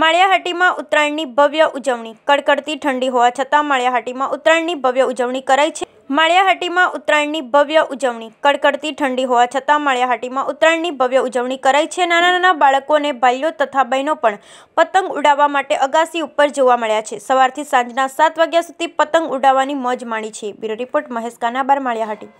માળિયાહાટીમાં ઉત્તરાયણની ભવ્ય ઉજવણી કડકડતી ઠંડી હોવા છતાં માળિયાહાટીમાં ઉત્તરાયણની ભવ્ય ઉજવણી કરાઈ છે માળિયાહાટીમાં ઉત્તરાયણની ભવ્ય ઉજવણી કડકડતી ઠંડી હોવા છતાં માળિયાહાટીમાં ઉત્તરાયણની ભવ્ય ઉજવણી કરાઈ છે નાના નાના બાળકો અને ભાઈઓ તથા બહેનો પણ પતંગ ઉડાવવા માટે અગાસી ઉપર જોવા મળ્યા છે સવારથી સાંજના સાત વાગ્યા સુધી પતંગ ઉડાવવાની મોજ માણી છે બ્યુરો રિપોર્ટ મહેશ કાનાબાર માળિયાહાટી